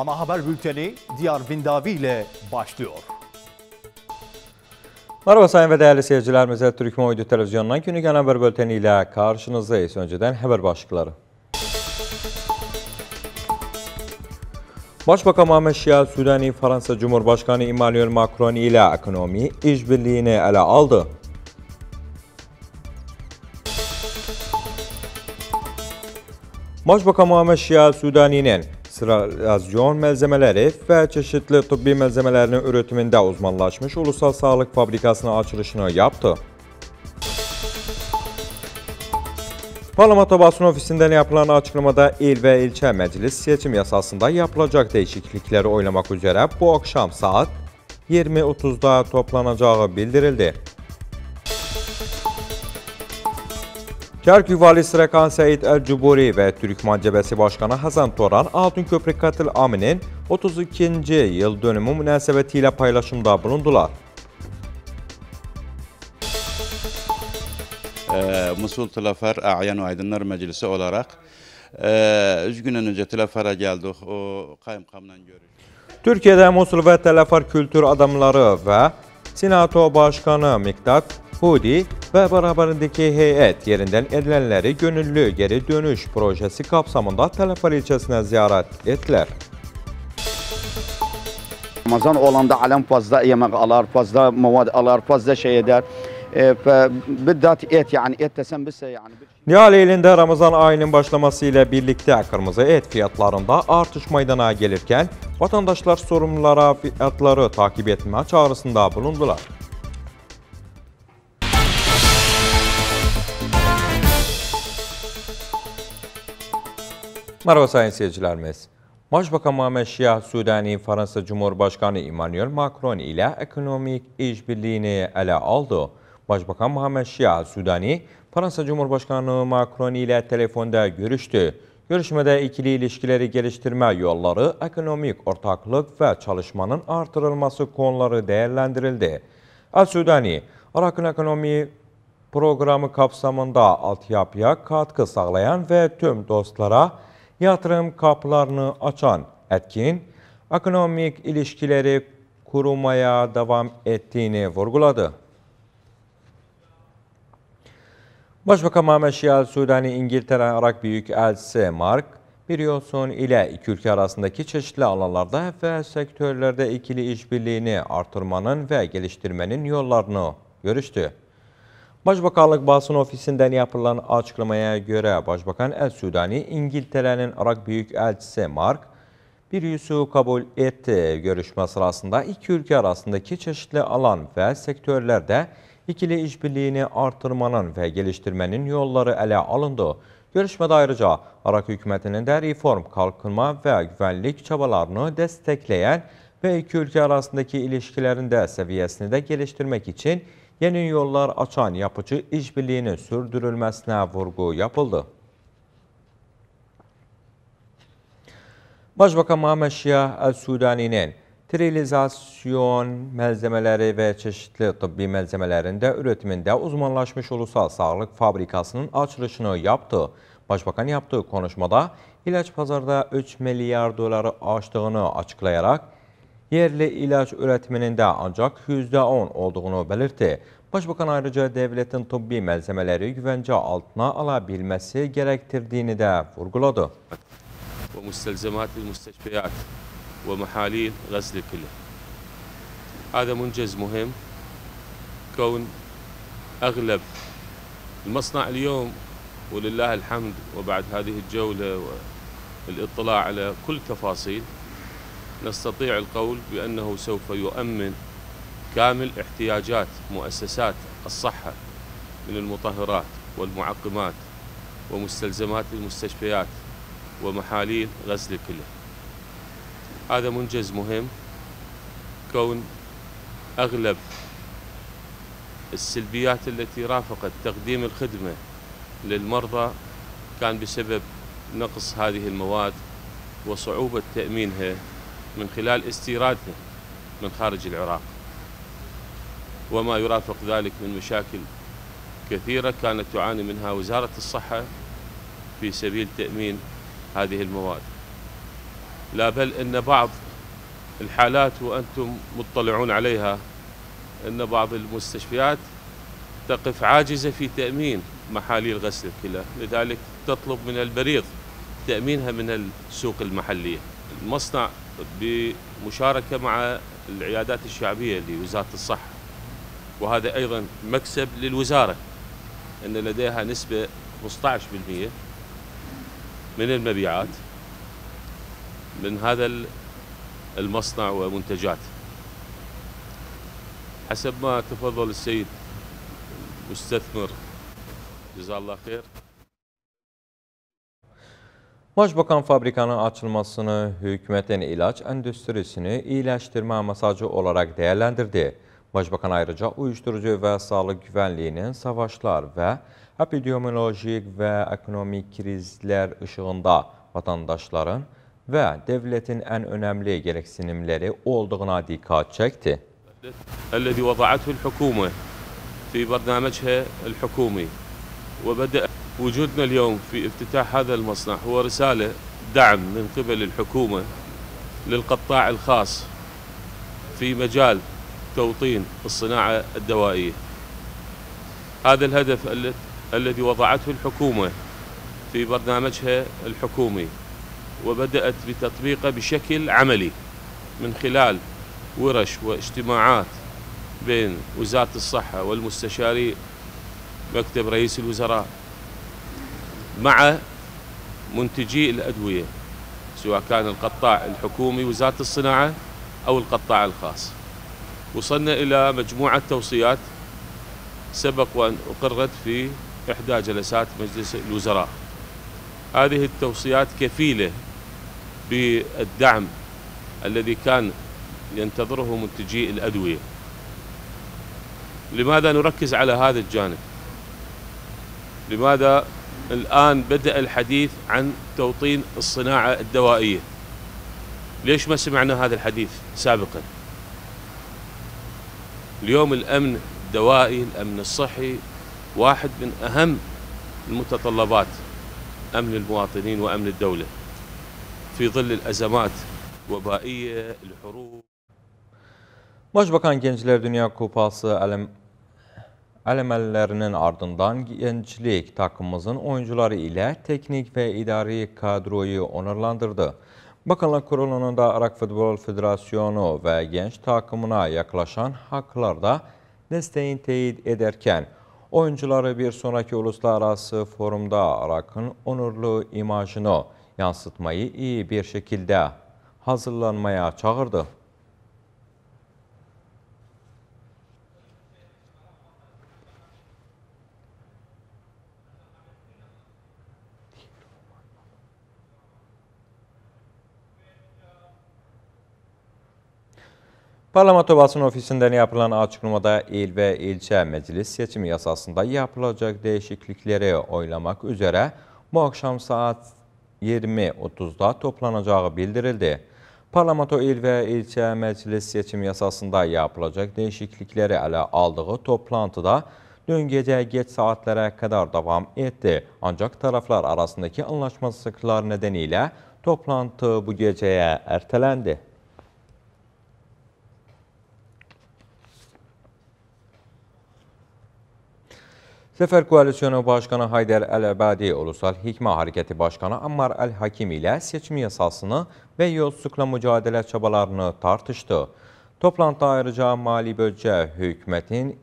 Ana haber bülteni Diyar vindavi ile başlıyor. Merhaba sayın ve değerli seyirciler, Mezet Türk Moydu Televizyonu'ndan günlük ana haber bülteni ile karşınızdayız. Önceden haber başlıkları. Başbakan Mehmet Şial, Sudani Fransa Cumhurbaşkanı Emmanuel Macron ile ekonomi işbirliğini ele aldı. Başbakan Muhammed Şia Sudani'nin ekstrasion malzemeleri və çeşidli tibbi malzemelerinin üretiminde uzmanlaşmış Ulusal Sağlık Fabrikasının açılışını yaptı. Parlamento Basın Ofisindən yapılan açıqlamada il və ilçə məclis seçim yasasında yapılacaq dəyişiklikləri oylamaq üzrə bu axşam saat 20.30-da toplanacağı bildirildi. Tərk valisi Rəqan Səid Əl-Cuburi və Türkman Cəbəsi Başqanı Həsən Toran Altınköprü Qatıl Aminin 32-ci dönümü münasibəti paylaşımda bulundular. E, ee, Musul Tulafer Ayan Aydınlar Meclisi olarak e, üç gün önce Tulafer'a geldik. O kaymakamla görüştük. Türkiye'de Musul ve Telafer kültür adamları ve Senato Başkanı Miktat Hudi ve beraberindeki heyet yerinden edilenleri gönüllü geri dönüş projesi kapsamında Telefar ilçesine ziyaret ettiler. Ramazan olanda alem fazla yemek alar, fazla movad alar, fazla şey eder. فبالذات e, et yani et desem biz şey yani. Nihal elinde Ramazan ayının başlamasıyla birlikte kırmızı et fiyatlarında artış meydana gelirken vatandaşlar sorumlulara fiyatları takip etme çağrısında bulundular. Merhaba sayın seyircilerimiz. Başbakan Muhammed Şia, Sudani Fransa Cumhurbaşkanı Emmanuel Macron ile ekonomik işbirliğini ele aldı. Başbakan Muhammed Şia, Sudani, Fransa Cumhurbaşkanı Macron ile telefonda görüştü. Görüşmede ikili ilişkileri geliştirme yolları, ekonomik ortaklık ve çalışmanın artırılması konuları değerlendirildi. El-Sudani, Irak'ın ekonomi programı kapsamında altyapıya katkı sağlayan ve tüm dostlara yatırım kaplarını açan etkin, ekonomik ilişkileri kurumaya devam ettiğini vurguladı. Başbakan Mehmet Şial Sudani İngiltere Irak Büyükelçisi Mark Biliyorsun ile iki ülke arasındaki çeşitli alanlarda ve sektörlerde ikili işbirliğini artırmanın ve geliştirmenin yollarını görüştü. Başbakanlık basın ofisinden yapılan açıklamaya göre Başbakan El Sudani, İngiltere'nin Irak Büyükelçisi Mark bir Birius'u kabul etti. Görüşme sırasında iki ülke arasındaki çeşitli alan ve sektörlerde ikili işbirliğini artırmanın ve geliştirmenin yolları ele alındı. Görüşmede ayrıca Irak hükümetinin de reform, kalkınma ve güvenlik çabalarını destekleyen ve iki ülke arasındaki ilişkilerin de seviyesini de geliştirmek için yeni yollar açan yapıcı işbirliğinin sürdürülmesine vurgu yapıldı. Başbakan Mehmet Şia El-Sudani'nin sterilizasyon malzemeleri ve çeşitli tıbbi malzemelerinde üretiminde uzmanlaşmış ulusal sağlık fabrikasının açılışını yaptı. Başbakan yaptığı konuşmada ilaç pazarda 3 milyar doları aştığını açıklayarak yerli ilaç üretiminin de ancak %10 olduğunu belirtti. Başbakan ayrıca devletin tıbbi malzemeleri güvence altına alabilmesi gerektirdiğini de vurguladı. ومستلزمات المستشفيات ومحاليل غسل كله هذا منجز مهم كون أغلب المصنع اليوم ولله الحمد وبعد هذه الجولة والاطلاع على كل تفاصيل نستطيع القول بأنه سوف يؤمن كامل احتياجات مؤسسات الصحة من المطهرات والمعقمات ومستلزمات المستشفيات ومحاليل غسل الكلى هذا منجز مهم كون أغلب السلبيات التي رافقت تقديم الخدمة للمرضى كان بسبب نقص هذه المواد وصعوبة تأمينها من خلال استيرادهم من خارج العراق وما يرافق ذلك من مشاكل كثيرة كانت تعاني منها وزارة الصحة في سبيل تأمين هذه المواد لا بل أن بعض الحالات وأنتم مطلعون عليها أن بعض المستشفيات تقف عاجزة في تأمين محاليل غسل الكلى لذلك تطلب من البريض تأمينها من السوق المحلية المصنع بمشاركه مع العيادات الشعبيه لوزاره الصحه وهذا ايضا مكسب للوزاره ان لديها نسبه 15% من المبيعات من هذا المصنع ومنتجاته حسب ما تفضل السيد مستثمر جزاه الله خير Başbakan fabrikanın açılmasını hükümetin ilaç endüstrisini iyileştirme masajı olarak değerlendirdi. Başbakan ayrıca uyuşturucu ve sağlık güvenliğinin savaşlar ve epidemiolojik ve ekonomik krizler ışığında vatandaşların ve devletin en önemli gereksinimleri olduğuna dikkat çekti. الذي وضعته الحكومة في برنامجها الحكومي وبدأ وجودنا اليوم في افتتاح هذا المصنع هو رسالة دعم من قبل الحكومة للقطاع الخاص في مجال توطين الصناعة الدوائية هذا الهدف الذي وضعته الحكومة في برنامجها الحكومي وبدأت بتطبيقه بشكل عملي من خلال ورش واجتماعات بين وزارة الصحة والمستشارين مكتب رئيس الوزراء مع منتجي الأدوية سواء كان القطاع الحكومي وزارة الصناعة أو القطاع الخاص وصلنا إلى مجموعة توصيات سبق وأن أقرت في إحدى جلسات مجلس الوزراء هذه التوصيات كفيلة بالدعم الذي كان ينتظره منتجي الأدوية لماذا نركز على هذا الجانب لماذا الآن بدأ الحديث عن توطين الصناعة الدوائية ليش ما سمعنا هذا الحديث سابقا اليوم الأمن الدوائي الأمن الصحي واحد من أهم المتطلبات أمن المواطنين وأمن الدولة في ظل الأزمات وبائية الحروب باش بەکان گەنجلەر دنيا كوباس ئەلم Elemelerinin ardından gençlik takımımızın oyuncuları ile teknik ve idari kadroyu onurlandırdı. Bakanlık Kurulunun da Arak Futbol Federasyonu ve genç takımına yaklaşan haklarda desteğin teyit ederken, oyuncuları bir sonraki uluslararası forumda Arak'ın onurlu imajını yansıtmayı iyi bir şekilde hazırlanmaya çağırdı. Parlamento basın ofisinden yapılan açıklamada il ve ilçe meclis seçimi yasasında yapılacak değişiklikleri oylamak üzere bu akşam saat 20.30'da toplanacağı bildirildi. Parlamento il ve ilçe meclis seçim yasasında yapılacak değişiklikleri ele aldığı toplantıda dün gece geç saatlere kadar devam etti. Ancak taraflar arasındaki anlaşmazlıklar nedeniyle toplantı bu geceye ertelendi. Səfər Koalisyonu Başqanı Haydər Əl-Əbədi Ulusal Hikmə Hərəkəti Başqanı Ammar Əl-Hakim ilə seçim yasasını və yolsuzluqla mücadilə çabalarını tartışdı. Toplantıda ayrıca mali bölcə hökumətin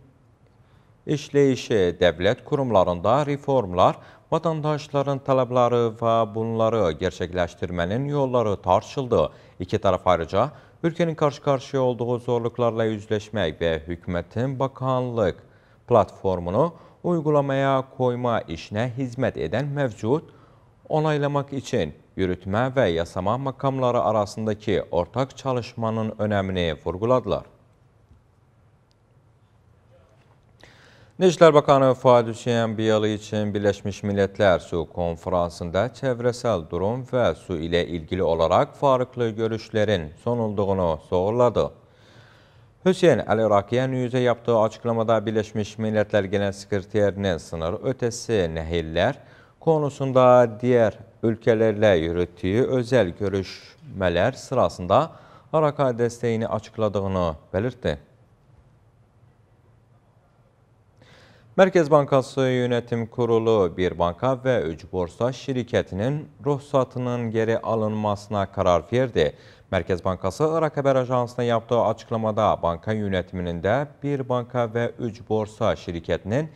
işləyişi dəvlət qurumlarında reformlar, vətəndaşların tələbləri və bunları gerçəkləşdirmənin yolları tartışıldı. İki tərəf ayrıca ölkənin qarşı-qarşıya olduğu zorluqlarla yüzləşmək və hökumətin bakanlıq platformunu uygulamaya koyma işinə hizmət edən mövcud onaylamaq üçün yürütmə və yasama makamları arasındakı ortaq çalışmanın önəmini vurğuladılar. Neclər Bakanı Fuad Hüseyin Biyalı için Birləşmiş Millətlər Su Konferansında çevrəsəl durum və su ilə ilgili olaraq farklı görüşlərin son olduğunu soğurladı. Hüseyin El-Irakiyen yüze yaptığı açıklamada Birleşmiş Milletler Genel Sekreterinin sınır ötesi nehirler konusunda diğer ülkelerle yürüttüğü özel görüşmeler sırasında Irak'a desteğini açıkladığını belirtti. Merkez Bankası Yönetim Kurulu bir banka ve üç borsa şirketinin ruhsatının geri alınmasına karar verdi. Merkez Bankası ARAK Haber Ajansına yaptığı açıklamada banka yönetiminde bir banka ve üç borsa şirketinin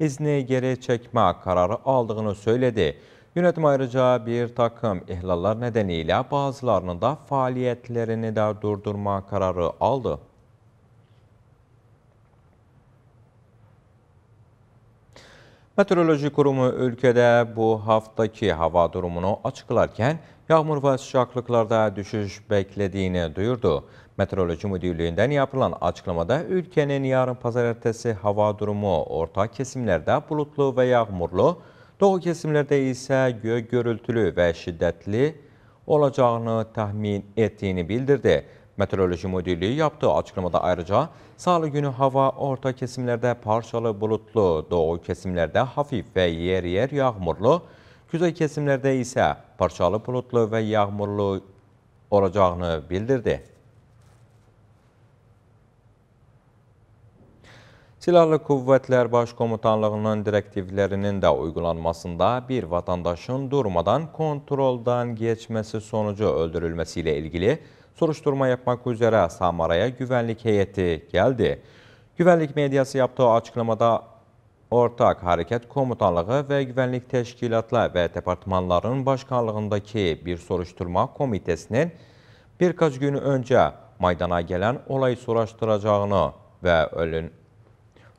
izni geri çekme kararı aldığını söyledi. Yönetim ayrıca bir takım ihlallar nedeniyle bazılarının da faaliyetlerini de durdurma kararı aldı. Meteoroloji Kurumu ülkede bu haftaki hava durumunu açıklarken yağmur ve sıcaklıklarda düşüş beklediğini duyurdu. Meteoroloji Müdürlüğü'nden yapılan açıklamada ülkenin yarın pazartesi hava durumu orta kesimlerde bulutlu ve yağmurlu, doğu kesimlerde ise gö gürültülü ve şiddetli olacağını tahmin ettiğini bildirdi. Meteoroloji Müdürlüğü yaptığı açıklamada ayrıca salı günü hava orta kesimlerde parçalı bulutlu, doğu kesimlerde hafif ve yer yer yağmurlu, Kuzey kesimlerde ise parçalı bulutlu ve yağmurlu olacağını bildirdi. Silahlı Kuvvetler Başkomutanlığı'nın direktiflerinin de uygulanmasında bir vatandaşın durmadan kontroldan geçmesi sonucu öldürülmesiyle ilgili soruşturma yapmak üzere Samara'ya güvenlik heyeti geldi. Güvenlik medyası yaptığı açıklamada Ortaq Hərəkət Komutanlığı və Güvənlik Təşkilatlar və Departmanların Başkanlığındakı bir soruşturma komitəsinin bir qaç gün öncə maydana gələn olayı soruşduracağını və ölün,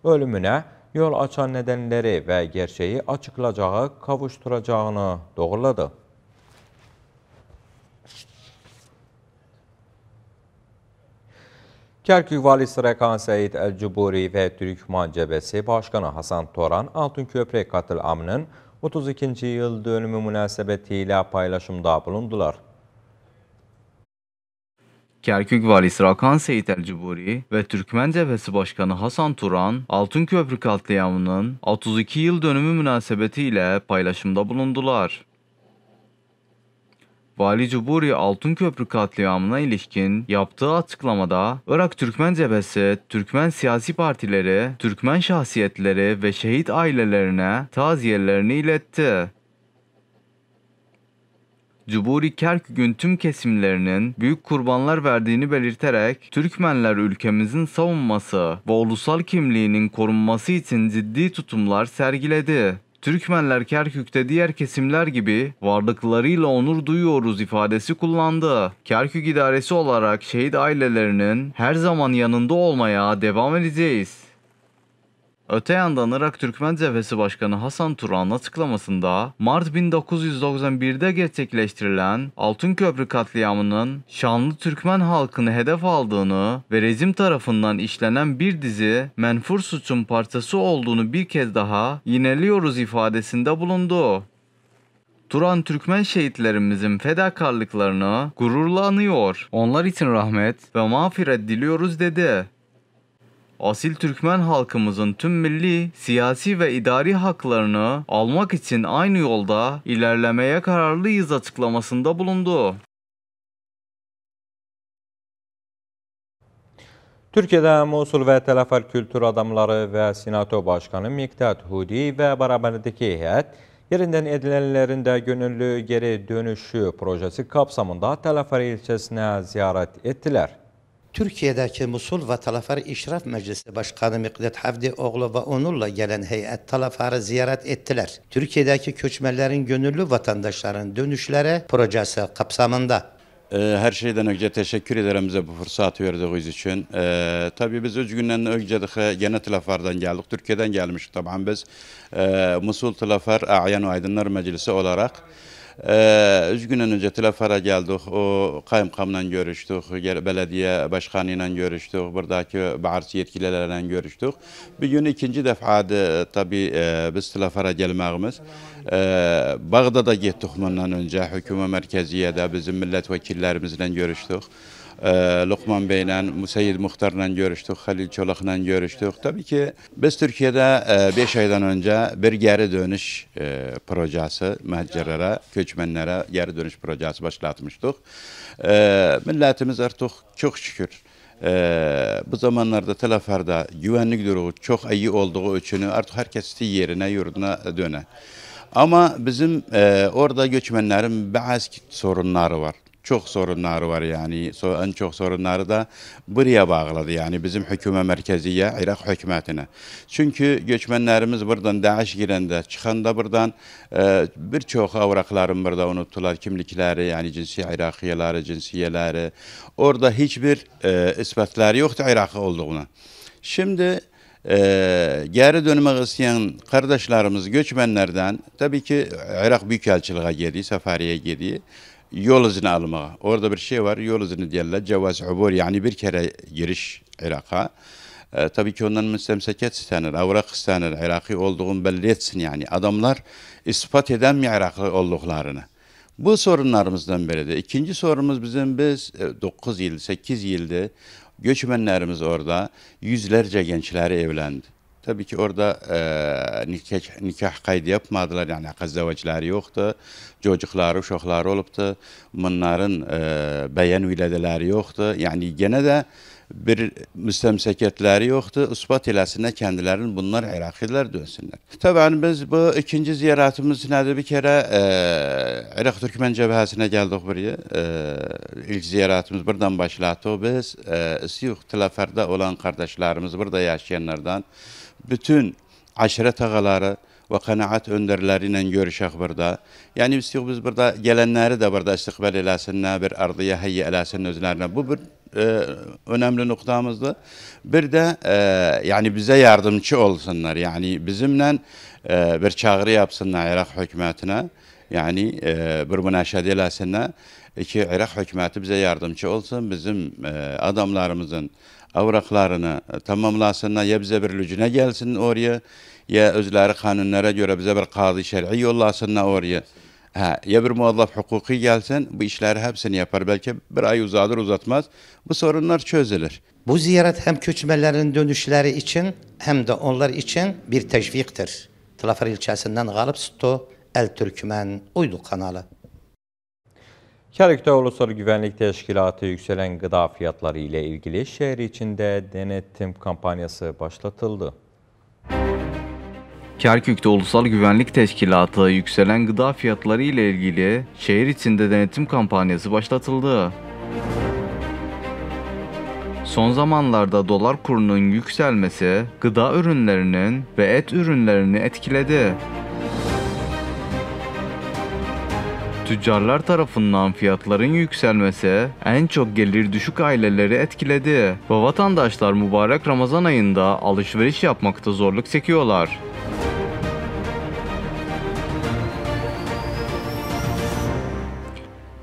ölümünə yol açan nədənləri və gerçəyi açıqlacağı, qavuşduracağını doğruladı. Kerkük Valisi Rekan Seyit El-Cuburi ve Türkman Cebesi Başkanı Hasan Toran, Altın Köprü Amı'nın 32. yıl dönümü münasebetiyle paylaşımda bulundular. Kerkük Valisi Rakan Seyit Elciburi ve Türkmen Cephesi Başkanı Hasan Turan, Altın Köprü katliamının 32 yıl dönümü münasebetiyle paylaşımda bulundular. Vali Cuburi Altınköprü katliamına ilişkin yaptığı açıklamada Irak Türkmen Cebesi, Türkmen siyasi partileri, Türkmen şahsiyetleri ve şehit ailelerine taziyelerini iletti. Cuburi Kerkük'ün tüm kesimlerinin büyük kurbanlar verdiğini belirterek Türkmenler ülkemizin savunması ve ulusal kimliğinin korunması için ciddi tutumlar sergiledi. Türkmenler Kerkük'te diğer kesimler gibi varlıklarıyla onur duyuyoruz ifadesi kullandı. Kerkük idaresi olarak şehit ailelerinin her zaman yanında olmaya devam edeceğiz. Öte yandan Irak Türkmen Cephesi Başkanı Hasan Turan açıklamasında Mart 1991'de gerçekleştirilen Altın Köprü katliamının şanlı Türkmen halkını hedef aldığını ve rejim tarafından işlenen bir dizi menfur suçun parçası olduğunu bir kez daha yineliyoruz ifadesinde bulundu. Turan Türkmen şehitlerimizin fedakarlıklarını gururla anıyor. Onlar için rahmet ve mağfiret diliyoruz dedi asil Türkmen halkımızın tüm milli, siyasi ve idari haklarını almak için aynı yolda ilerlemeye kararlıyız açıklamasında bulundu. Türkiye'de Mosul ve Tələfəl Kültür Adamları ve Senato Başkanı Miktat Hudi ve və bərabərindəki yerinden edilenlerin de gönüllü geri dönüşü projesi kapsamında Tələfəl ilçesine ziyaret ettiler. Türkiye'deki Musul ve Talafar İşraf Meclisi Başkanı Mikdet Havdi oğlu ve onurla gelen heyet Talafer'i ziyaret ettiler. Türkiye'deki köçmelerin gönüllü vatandaşların dönüşlere projesi kapsamında. Ee, her şeyden önce teşekkür ederim bize bu fırsatı verdiğiniz için. Ee, tabii biz üç günden önce yeni Tılafar'dan geldik. Türkiye'den gelmiştik tabii biz. Ee, Musul Tılafer Ayan ve Aydınlar Meclisi olarak. 3 gündən öncə Tələfərə gəldik, o qayımqamla görüşdük, bələdiyyə başqanı ilə görüşdük, buradakı bəarçı yetkilərlə görüşdük. Bugün ikinci dəfədə e, təbii e, biz Tələfərə gəlməyimiz. E, Bağdada getdik bundan öncə, hükümə mərkəziyyədə bizim millət vəkillərimizlə görüşdük. Luqman bəylə, Musayid Muxtarla görüşdük, Xəlil Çolaqla görüşdük. Təbii ki, biz Türkiyədə 5 e, aydan öncə bir geri dönüş e, projesi mühəccirlərə, köçmənlərə geri dönüş projesi başlatmışdıq. E, Millətimiz artıq çox şükür Ee, bu zamanlarda telefarda güvenlik durumu çok iyi olduğu için artık herkes yerine yurduna döner. Ama bizim e, orada göçmenlerin bazı sorunları var. çok sorunları var yani. En çok sorunları da buraya bağladı yani bizim hüküme merkeziye, Irak hükümetine. Çünkü göçmenlerimiz buradan DAEŞ girende, çıkanda buradan e, birçok avrakların burada unuttular. Kimlikleri yani cinsi Irakiyeleri, cinsiyeleri. Orada hiçbir e, ispatları yoktu Irak'ı olduğuna. Şimdi e, ee, geri dönmek isteyen kardeşlerimiz göçmenlerden tabii ki Irak Büyükelçiliğe girdi, sefariye girdi yol izni alma. Orada bir şey var. Yol izni diyorlar. Cevaz ubur yani bir kere giriş Irak'a. E, tabii ki ondan müstemseket istenir, avrak istenir. Iraki olduğun belli etsin yani. Adamlar ispat eden mi Iraklı olduklarını? Bu sorunlarımızdan biri de. İkinci sorumuz bizim biz 9 e, yıl, 8 yıldı göçmenlerimiz orada yüzlerce gençleri evlendi. Tabii ki orada e, nikah, nikah qaydı yapmadılar, yəni qəzzavacları yoxdur, çocuqları, uşaqları olubdur, bunların e, bəyən vilədələri yoxdur. Yəni yenə də bir müstəmsəkətləri yoxdur, isbat eləsinə kəndilərin bunlar İraqidirlər dönsünlər. Təbəən yəni biz bu ikinci ziyarətimiz nədir? Bir kərə e, İraq-Türkmən cəbhəsinə gəldik buraya. E, ilk ziyarətimiz buradan başladı. Biz e, Siyuq Tələfərdə olan qardaşlarımız, burada yaşayanlardan bütün aşirət ağaları və qənaət öndərləri ilə görüşək burada. Yəni istiq biz burada gələnləri də burada istiqbal eləsinlər, bir ardıya həyə eləsin özlərinə. Bu bir e, önəmli nöqtamızdır. Bir də e, yəni bizə yardımçı olsunlar. Yəni bizimlə e, bir çağrı yapsınlar İraq hökumətinə. Yəni e, bir münaqişə eləsinlər ki, İraq hökuməti bizə yardımçı olsun, bizim e, adamlarımızın avraklarını e, tamamlasınlar. Ya bize bir lücüne gelsin oraya ya özleri kanunlara göre bize bir kadı şer'i yollasınlar oraya. Ha, ya bir muallaf hukuki gelsin bu işleri hepsini yapar. Belki bir ay uzadır uzatmaz. Bu sorunlar çözülür. Bu ziyaret hem köçmelerin dönüşleri için hem de onlar için bir teşviktir. Tlafar ilçesinden Galip Sto, El Türkmen Uydu kanalı. Karık'ta Ulusal Güvenlik Teşkilatı yükselen gıda fiyatları ile ilgili şehir içinde denetim kampanyası başlatıldı. Kerkük'te Ulusal Güvenlik Teşkilatı yükselen gıda fiyatları ile ilgili şehir içinde denetim kampanyası başlatıldı. Son zamanlarda dolar kurunun yükselmesi gıda ürünlerinin ve et ürünlerini etkiledi. Tüccarlar tarafından fiyatların yükselmesi en çok gelir düşük aileleri etkiledi ve vatandaşlar mübarek Ramazan ayında alışveriş yapmakta zorluk çekiyorlar.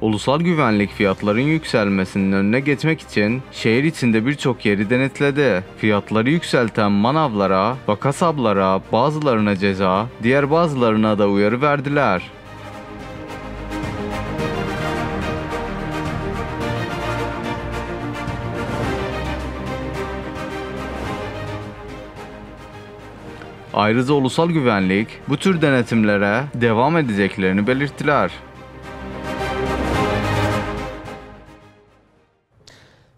Ulusal güvenlik fiyatların yükselmesinin önüne geçmek için şehir içinde birçok yeri denetledi. Fiyatları yükselten manavlara, ve vakasablara, bazılarına ceza, diğer bazılarına da uyarı verdiler. Ayrıca ulusal güvenlik bu tür denetimlere devam edeceklerini belirttiler.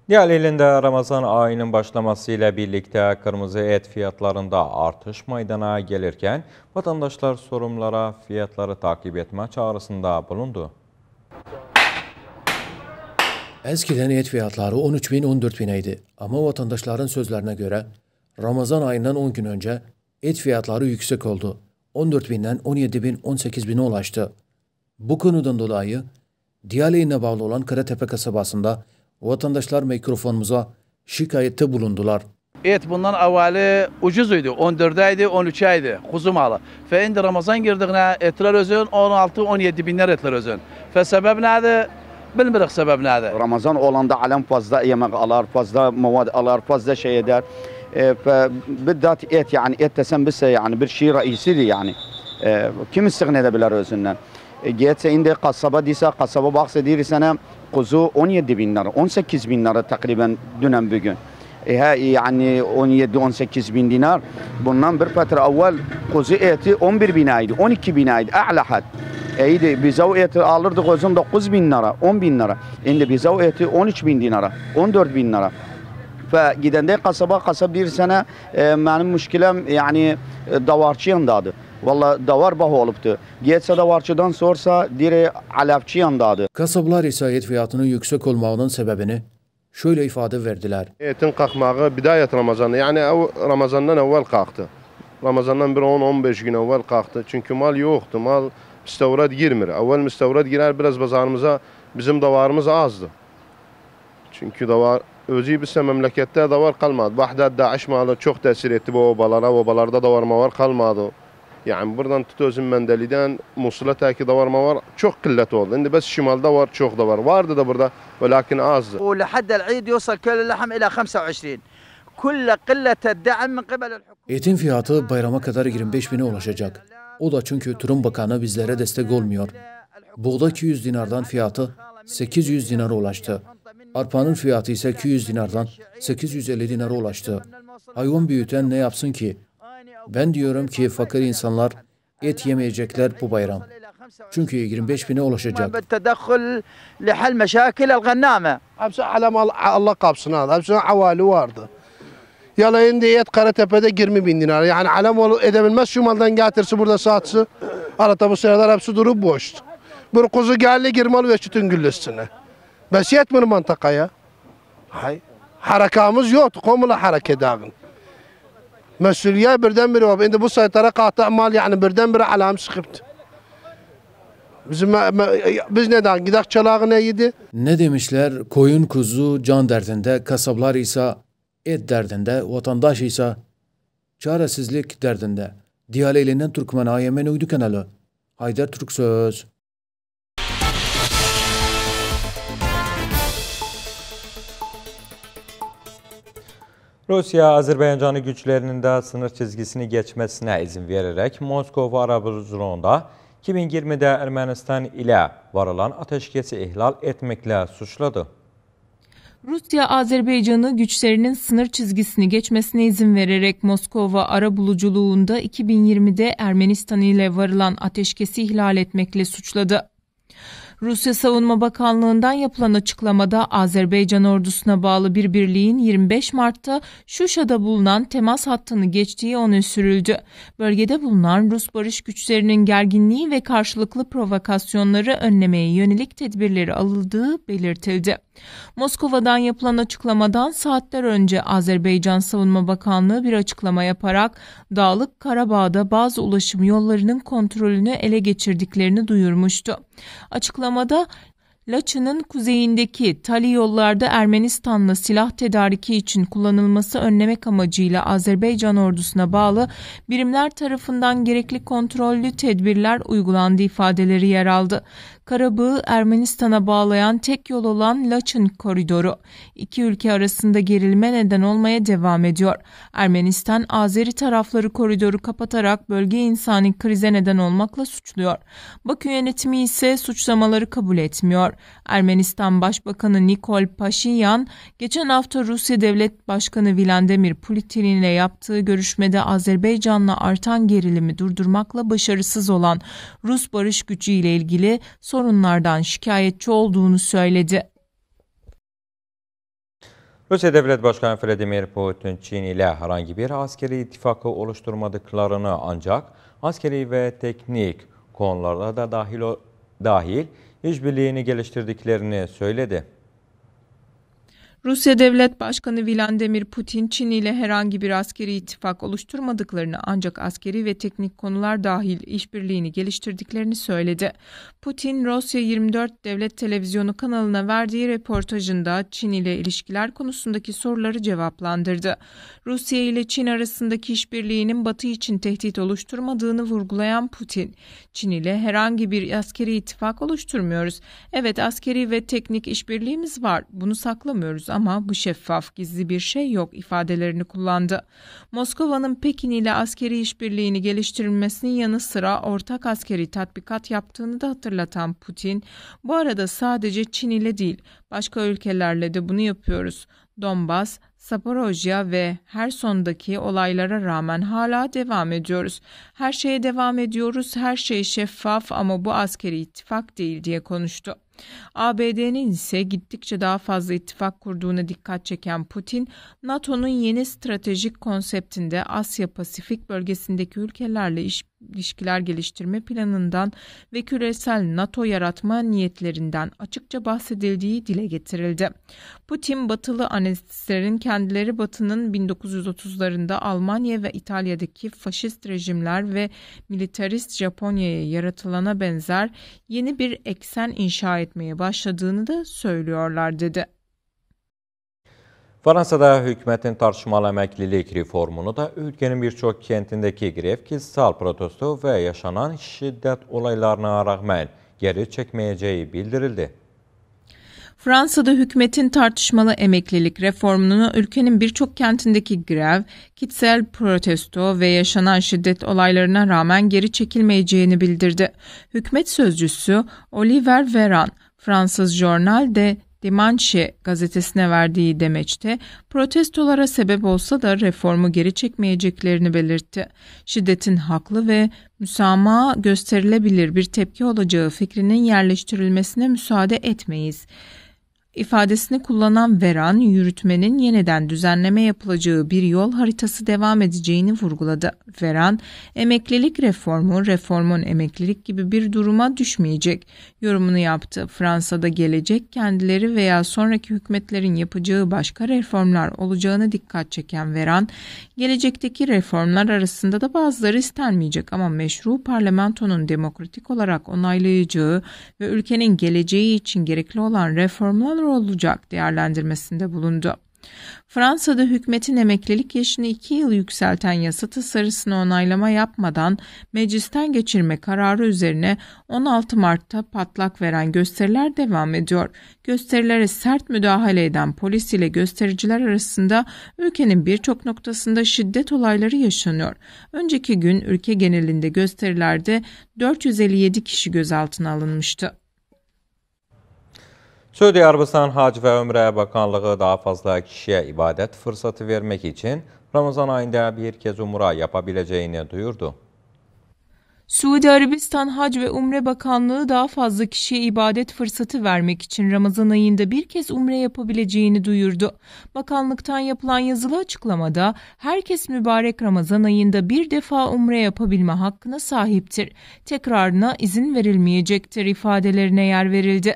Diğer elinde Ramazan ayının başlamasıyla birlikte kırmızı et fiyatlarında artış meydana gelirken vatandaşlar sorumlara fiyatları takip etme çağrısında bulundu. Eskiden et fiyatları 13 bin 14 bin idi ama vatandaşların sözlerine göre Ramazan ayından 10 gün önce et fiyatları yüksek oldu. 14 binden 17 bin 18 bine ulaştı. Bu konudan dolayı Diyale'ye bağlı olan Karatepe kasabasında vatandaşlar mikrofonumuza şikayette bulundular. Et bundan avvali ucuzuydu. 14'deydi, 13'eydi kuzu malı. Fe indi Ramazan girdiğine etler özün 16-17 binler etler özün. Fe sebep nedir? Bilmirik sebep nedir. Ramazan olanda alem fazla yemek alar, fazla movad alar, fazla şey eder. E, bizzat et yani et desem bilse yani bir şey reisidir yani. E, kim istigna edebilir özünden? E, Gelse indi kasaba dese, kasaba baksa diri sana kuzu 17 bin lira, 18 bin lira takriben dünen bugün. E, yani 17-18 bin dinar. Bundan bir fetre evvel kuzu eti 11 bin aydı, 12 bin aydı. A'la had. Eydi biz o eti alırdık özün 9 bin lira, 10 bin lira. Şimdi biz o eti 13 bin dinara, 14 bin lira və gedəndə qasaba qasab deyir sənə e, mənim müşkiləm yəni e, davarçıyamdadır. Valla davar baha olubdur. Getsə davarçıdan sorsa deyir ələbçiyamdadır. E, Qasablar Kasablar et fiyatının yüksek olmağının sebebini şöyle ifadə verdilər. Etin qalxmağı bidayət yani yəni Ramazandan əvvəl qalxdı. Ramazandan bir 10-15 gün əvvəl qalxdı. çünkü mal yoktu mal müstəvrət girmir. Əvvəl müstəvrət girer biraz bazarımıza bizim davarımız azdı çünkü davar özü bizsə şey məmləkətdə də var kalmadı. Baxda Daesh malı çok təsir etdi bu obalara, obalarda da varma var kalmadı. Yani buradan tut özün Məndəlidən Musula təki də varma var çok qillət oldu. İndi bəs şimalda var, çok da var. Vardı da burada Ve lakin azdı. O لحد العيد يوصل كيلو اللحم الى 25. Kulla qillete da'm min qibal Etin fiyatı bayrama kadar 25 bine ulaşacak. O da çünkü Tarım Bakanı bizlere destek olmuyor. Buğda 200 dinardan fiyatı 800 dinara ulaştı. Arpanın fiyatı ise 200 dinardan 850 dinara ulaştı. Hayvan büyüten ne yapsın ki? Ben diyorum ki fakir insanlar et yemeyecekler bu bayram. Çünkü 25 bine ulaşacak. Hepsi alem Allah kapsın. Hepsine avali vardı. Yalayın diye et Karatepe'de 20 bin dinar. Yani alem edebilmez şu maldan getirsi burada satsı. Arada bu seneler hepsi durup boştu. Bir kuzu geldi 20 ve sütün güllesine. Baş yetmiyor mantakaya. Hay. Harakamız yok. Komula hareket edin. Mesuliyet birdenbire var. Şimdi bu saytara katı mal yani birdenbire alam çıkıptı. Bizim biz neden gidak çalağı neydi? Ne demişler? Koyun kuzu can derdinde, kasaplar ise et derdinde, vatandaş ise çaresizlik derdinde. Diyaleylenen Türkmen AYM'ne uydu kanalı. Haydar Türk Söz. Rusya, Azərbaycanı güçlerinin də sınır çizgisini geçməsinə izin vererek Moskova Arabuzluğunda 2020 2020'de Ermənistan ilə varılan ateşkesi ihlal etmekle suçladı. Rusya Azerbaycan'ı güçlerinin sınır çizgisini geçmesine izin vererek Moskova ara buluculuğunda 2020'de Ermenistan ile varılan ateşkesi ihlal etmekle suçladı. Rusya Savunma Bakanlığı'ndan yapılan açıklamada Azerbaycan ordusuna bağlı bir birliğin 25 Mart'ta Şuşa'da bulunan temas hattını geçtiği öne sürüldü. Bölgede bulunan Rus barış güçlerinin gerginliği ve karşılıklı provokasyonları önlemeye yönelik tedbirleri alındığı belirtildi. Moskova'dan yapılan açıklamadan saatler önce Azerbaycan Savunma Bakanlığı bir açıklama yaparak Dağlık Karabağ'da bazı ulaşım yollarının kontrolünü ele geçirdiklerini duyurmuştu. Açıklamada Laçı'nın kuzeyindeki tali yollarda Ermenistan'la silah tedariki için kullanılması önlemek amacıyla Azerbaycan ordusuna bağlı birimler tarafından gerekli kontrollü tedbirler uygulandı ifadeleri yer aldı. Karabağ'ı Ermenistan'a bağlayan tek yol olan Laçın koridoru iki ülke arasında gerilme neden olmaya devam ediyor. Ermenistan Azeri tarafları koridoru kapatarak bölge insani krize neden olmakla suçluyor. Bakü yönetimi ise suçlamaları kabul etmiyor. Ermenistan Başbakanı Nikol Paşinyan geçen hafta Rusya Devlet Başkanı Vladimir Putin ile yaptığı görüşmede Azerbaycan'la artan gerilimi durdurmakla başarısız olan Rus barış gücü ile ilgili sorunlardan şikayetçi olduğunu söyledi. Rusya Devlet Başkanı Vladimir Putin, Çin ile herhangi bir askeri ittifakı oluşturmadıklarını ancak askeri ve teknik konularda da dahil dahil işbirliğini geliştirdiklerini söyledi. Rusya Devlet Başkanı Vladimir Putin, Çin ile herhangi bir askeri ittifak oluşturmadıklarını ancak askeri ve teknik konular dahil işbirliğini geliştirdiklerini söyledi. Putin, Rusya 24 Devlet Televizyonu kanalına verdiği röportajında Çin ile ilişkiler konusundaki soruları cevaplandırdı. Rusya ile Çin arasındaki işbirliğinin Batı için tehdit oluşturmadığını vurgulayan Putin, Çin ile herhangi bir askeri ittifak oluşturmuyoruz. Evet askeri ve teknik işbirliğimiz var. Bunu saklamıyoruz ama bu şeffaf gizli bir şey yok ifadelerini kullandı. Moskova'nın Pekin ile askeri işbirliğini geliştirilmesinin yanı sıra ortak askeri tatbikat yaptığını da hatırlatan Putin, bu arada sadece Çin ile değil başka ülkelerle de bunu yapıyoruz. Donbas, Saporojya ve her sondaki olaylara rağmen hala devam ediyoruz. Her şeye devam ediyoruz, her şey şeffaf ama bu askeri ittifak değil diye konuştu. ABD'nin ise gittikçe daha fazla ittifak kurduğuna dikkat çeken Putin, NATO'nun yeni stratejik konseptinde Asya Pasifik bölgesindeki ülkelerle iş ilişkiler geliştirme planından ve küresel NATO yaratma niyetlerinden açıkça bahsedildiği dile getirildi. Putin batılı analistlerin kendileri batının 1930'larında Almanya ve İtalya'daki faşist rejimler ve militarist Japonya'ya yaratılana benzer yeni bir eksen inşa etmeye başladığını da söylüyorlar dedi. Fransada hükümetin tartışmalı emeklilik reformunu da ülkenin birçok kentindeki kentindəki qrevkisal protesto ve yaşanan şiddet olaylarına rağmen geri çekmeyeceği bildirildi. Fransa'da hükümetin tartışmalı emeklilik reformunu ülkenin birçok kentindeki grev, kitlesel protesto ve yaşanan şiddet olaylarına rağmen geri çekilmeyeceğini bildirdi. Hükümet sözcüsü Oliver Veran, Fransız Journal de Dimanche gazetesine verdiği demeçte protestolara sebep olsa da reformu geri çekmeyeceklerini belirtti. Şiddetin haklı ve müsamaha gösterilebilir bir tepki olacağı fikrinin yerleştirilmesine müsaade etmeyiz ifadesini kullanan Veran, yürütmenin yeniden düzenleme yapılacağı bir yol haritası devam edeceğini vurguladı. Veran, emeklilik reformu, reformun emeklilik gibi bir duruma düşmeyecek yorumunu yaptı. Fransa'da gelecek kendileri veya sonraki hükümetlerin yapacağı başka reformlar olacağına dikkat çeken Veran, gelecekteki reformlar arasında da bazıları istenmeyecek ama meşru parlamentonun demokratik olarak onaylayacağı ve ülkenin geleceği için gerekli olan reformlar neler olacak değerlendirmesinde bulundu. Fransa'da hükümetin emeklilik yaşını 2 yıl yükselten yasa tasarısını onaylama yapmadan meclisten geçirme kararı üzerine 16 Mart'ta patlak veren gösteriler devam ediyor. Gösterilere sert müdahale eden polis ile göstericiler arasında ülkenin birçok noktasında şiddet olayları yaşanıyor. Önceki gün ülke genelinde gösterilerde 457 kişi gözaltına alınmıştı. Suudi Arabistan Hac ve Ömre Bakanlığı daha fazla kişiye ibadet fırsatı vermek için Ramazan ayında bir kez umura yapabileceğini duyurdu. Suudi Arabistan Hac ve Umre Bakanlığı daha fazla kişiye ibadet fırsatı vermek için Ramazan ayında bir kez umre yapabileceğini duyurdu. Bakanlıktan yapılan yazılı açıklamada herkes mübarek Ramazan ayında bir defa umre yapabilme hakkına sahiptir. Tekrarına izin verilmeyecektir ifadelerine yer verildi.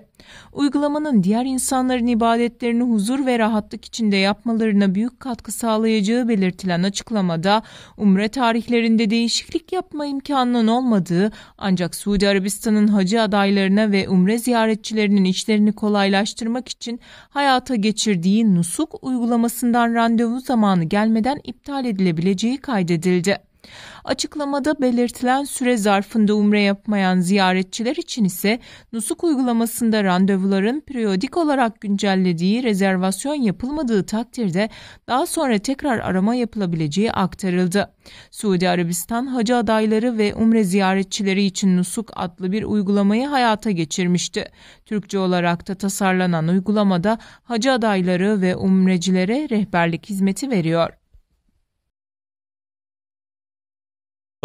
Uygulamanın diğer insanların ibadetlerini huzur ve rahatlık içinde yapmalarına büyük katkı sağlayacağı belirtilen açıklamada umre tarihlerinde değişiklik yapma imkanının olmadığı almadığı ancak Suudi Arabistan'ın hacı adaylarına ve umre ziyaretçilerinin işlerini kolaylaştırmak için hayata geçirdiği nusuk uygulamasından randevu zamanı gelmeden iptal edilebileceği kaydedildi. Açıklamada belirtilen süre zarfında umre yapmayan ziyaretçiler için ise Nusuk uygulamasında randevuların periyodik olarak güncellediği rezervasyon yapılmadığı takdirde daha sonra tekrar arama yapılabileceği aktarıldı. Suudi Arabistan hacı adayları ve umre ziyaretçileri için Nusuk adlı bir uygulamayı hayata geçirmişti. Türkçe olarak da tasarlanan uygulamada hacı adayları ve umrecilere rehberlik hizmeti veriyor.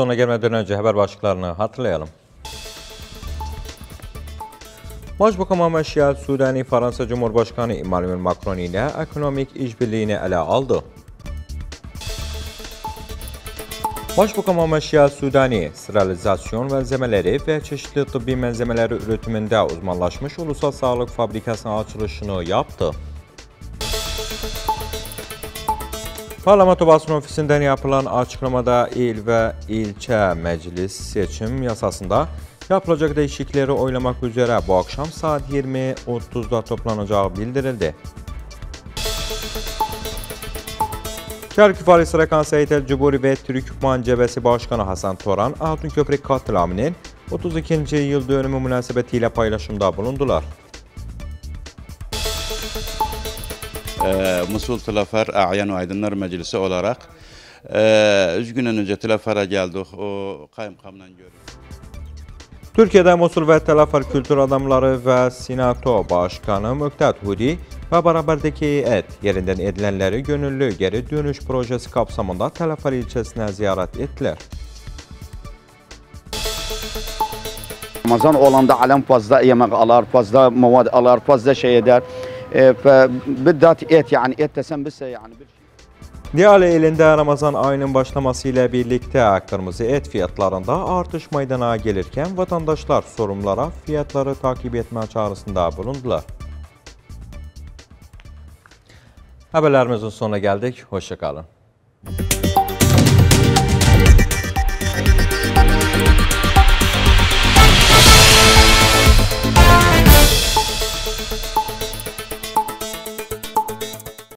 Sona gelmeden önce haber başlıklarını hatırlayalım. Başbakan Ahmet Sudani Fransa Cumhurbaşkanı Emmanuel Macron ile ekonomik işbirliğini ele aldı. Başbakan Ahmet Şiyal, Sudani, sterilizasyon malzemeleri ve çeşitli tıbbi malzemeleri üretiminde uzmanlaşmış Ulusal Sağlık Fabrikası'nın açılışını yaptı. Parlamento basın ofisindən yapılan açıklamada, il və ilçə məclis seçim yasasında yapılacak değişikleri oylamak üzere bu akşam saat 20.30'da toplanacağı bildirildi. Kərkük Valisi Rəqan Səyidəl ve və Türkman Cəbəsi Başqanı Hasan Toran Altın Köprük qatıl aminin 32 yıl dönümü münasibəti paylaşımda bulundular. Ee, Musul Tılafar Ayan Aydınlar Meclisi olarak e, üç gün önce Tılafar'a geldik. O kaymakamla görüştük. Türkiyədə Mosul və Tələfər kültür adamları ve Sinato Başkanı Möqtəd Hudi və bərabərdəki ət yerindən edilənləri gönüllü geri dönüş projesi kapsamında Tələfər ilçəsinə ziyarət etdilər. Ramazan olanda aləm fazla yemek alar, fazla müvad alar, fazla şey edər. فبالذات ات يعني ات تسمبسه يعني Diyale elində Ramazan ayının başlamasıyla birlikdə qırmızı et fiyatlarında artış meydana gelirken vatandaşlar sorumlara fiyatları takip etmə çağrısında bulundular. Haberlerimizin sonuna geldik. Hoşçakalın.